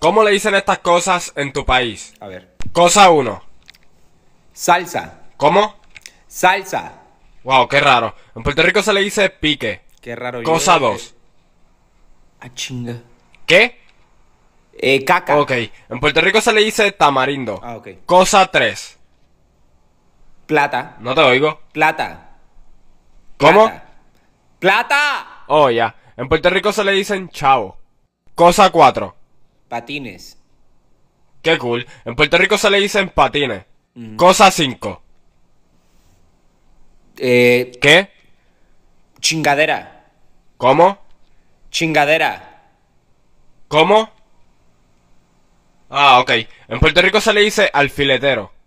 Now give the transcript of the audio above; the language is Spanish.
¿Cómo le dicen estas cosas en tu país? A ver. Cosa 1. Salsa. ¿Cómo? Salsa. Wow, qué raro. En Puerto Rico se le dice pique. Qué raro. Cosa 2. A ah, chinga. ¿Qué? Eh, caca. Ok. En Puerto Rico se le dice tamarindo. Ah, ok. Cosa 3. Plata. No te oigo. Plata. ¿Cómo? Plata. ¡Plata! Oh, ya. En Puerto Rico se le dicen chavo. Cosa 4. Patines. Qué cool. En Puerto Rico se le dicen patines. Cosa 5. Eh, ¿Qué? Chingadera. ¿Cómo? Chingadera. ¿Cómo? Ah, ok. En Puerto Rico se le dice alfiletero.